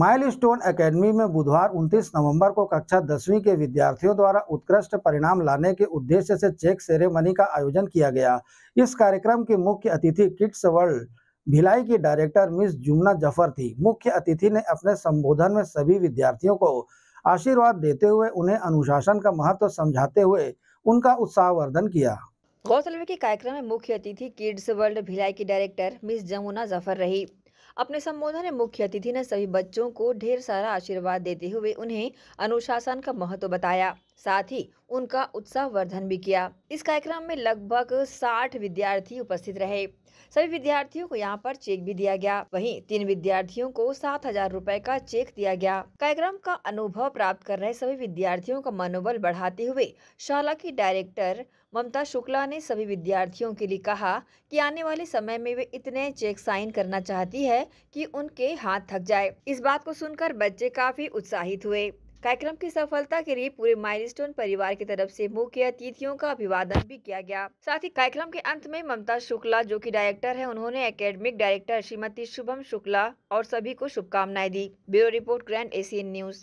milestone academy में बुधवार 29 नवंबर को कक्षा दसवीं के विद्यार्थियों द्वारा उत्कृष्ट परिणाम लाने के उद्देश्य से चेक सेरेमनी का आयोजन किया गया इस कार्यक्रम की मुख्य अतिथि किड्स वर्ल्ड भिलाई की डायरेक्टर मिस जुमना जफर थी मुख्य अतिथि ने अपने संबोधन में सभी विद्यार्थियों को आशीर्वाद देते हुए उन्हें अनुशासन का महत्व समझाते हुए उनका उत्साहवर्धन किया गौरतलब के कार्यक्रम में मुख्य अतिथि किड्स वर्ल्ड भिलाई की डायरेक्टर मिस जमुना जफर रही अपने संबोधन में मुख्य अतिथि ने सभी बच्चों को ढेर सारा आशीर्वाद देते हुए उन्हें अनुशासन का महत्व बताया साथ ही उनका उत्साह वर्धन भी किया इस कार्यक्रम में लगभग 60 विद्यार्थी उपस्थित रहे सभी विद्यार्थियों को यहाँ पर चेक भी दिया गया वहीं तीन विद्यार्थियों को सात हजार रूपए का चेक दिया गया कार्यक्रम का अनुभव प्राप्त कर रहे सभी विद्यार्थियों का मनोबल बढ़ाते हुए शाला की डायरेक्टर ममता शुक्ला ने सभी विद्यार्थियों के लिए कहा कि आने वाले समय में वे इतने चेक साइन करना चाहती है कि उनके हाथ थक जाए इस बात को सुनकर बच्चे काफी उत्साहित हुए कार्यक्रम की सफलता के लिए पूरे माइलस्टोन परिवार की तरफ से मुख्य अतिथियों का अभिवादन भी किया गया साथ ही कार्यक्रम के अंत में ममता शुक्ला जो कि डायरेक्टर है उन्होंने एकेडमिक डायरेक्टर श्रीमती शुभम शुक्ला और सभी को शुभकामनाएं दी bureau report grand Asian news